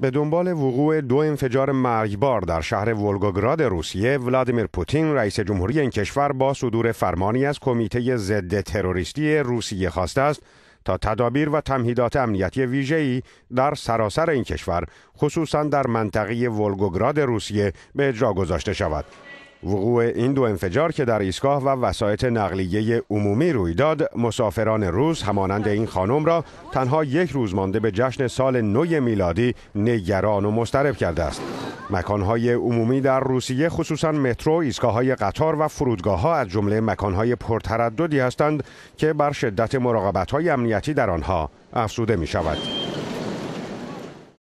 به دنبال وقوع دو انفجار مرگبار در شهر ولگوگراد روسیه ولادیمیر پوتین رئیس جمهوری این کشور با صدور فرمانی از کمیته ضد تروریستی روسیه خواسته است تا تدابیر و تمهیدات امنیتی ویژه‌ای در سراسر این کشور خصوصا در منطقه ولگوگراد روسیه به اجرا گذاشته شود وقوع این دو انفجار که در ایستگاه و وسایط نقلیه عمومی روی داد مسافران روز همانند این خانم را تنها یک روز مانده به جشن سال نوی میلادی نگران و مسترب کرده است مکانهای عمومی در روسیه خصوصا مترو ایستگاههای قطار و فرودگاه ها از جمله مکانهای پرترددی هستند که بر شدت مراقبت های امنیتی در آنها افسوده می شود.